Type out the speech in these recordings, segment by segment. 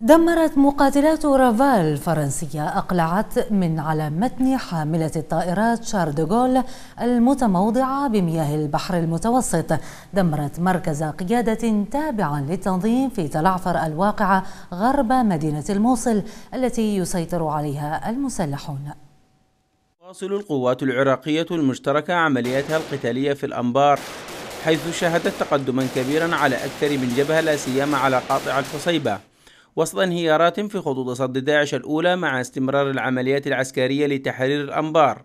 دمرت مقاتلات رافال الفرنسية أقلعت من على متن حاملة الطائرات شار دوغول المتموضعة بمياه البحر المتوسط دمرت مركز قيادة تابعا للتنظيم في تلعفر الواقعة غرب مدينة الموصل التي يسيطر عليها المسلحون تواصل القوات العراقية المشتركة عملياتها القتالية في الأنبار حيث شهدت تقدما كبيرا على أكثر من جبهة لا سيما على قاطع الفصيبة وسط انهيارات في خطوط صد داعش الأولى مع استمرار العمليات العسكرية لتحرير الأنبار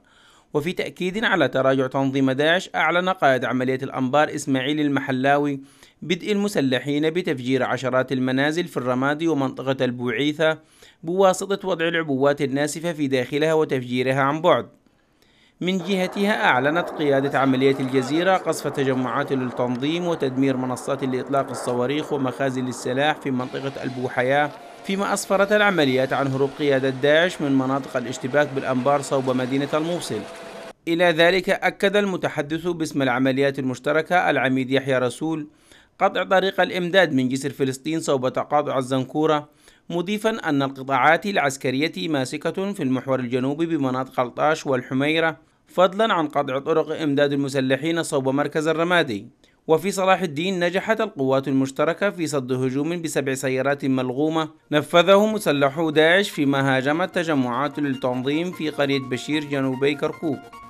وفي تأكيد على تراجع تنظيم داعش أعلن قائد عملية الأنبار إسماعيل المحلاوي بدء المسلحين بتفجير عشرات المنازل في الرمادي ومنطقة البوعيثة بواسطة وضع العبوات الناسفة في داخلها وتفجيرها عن بعد من جهتها أعلنت قيادة عملية الجزيرة قصف تجمعات للتنظيم وتدمير منصات لإطلاق الصواريخ ومخازن للسلاح في منطقة البوحياة فيما أسفرت العمليات عن هروب قيادة داعش من مناطق الاشتباك بالأنبار صوب مدينة الموصل إلى ذلك أكد المتحدث باسم العمليات المشتركة العميد يحيى رسول قطع طريق الإمداد من جسر فلسطين صوب تقاطع الزنكورة مضيفا أن القطاعات العسكرية ماسكة في المحور الجنوبي بمناطق الطاش والحميرة فضلا عن قطع طرق إمداد المسلحين صوب مركز الرمادي وفي صلاح الدين نجحت القوات المشتركة في صد هجوم بسبع سيارات ملغومة نفذه مسلحو داعش فيما هاجمت تجمعات للتنظيم في قرية بشير جنوبي كركوك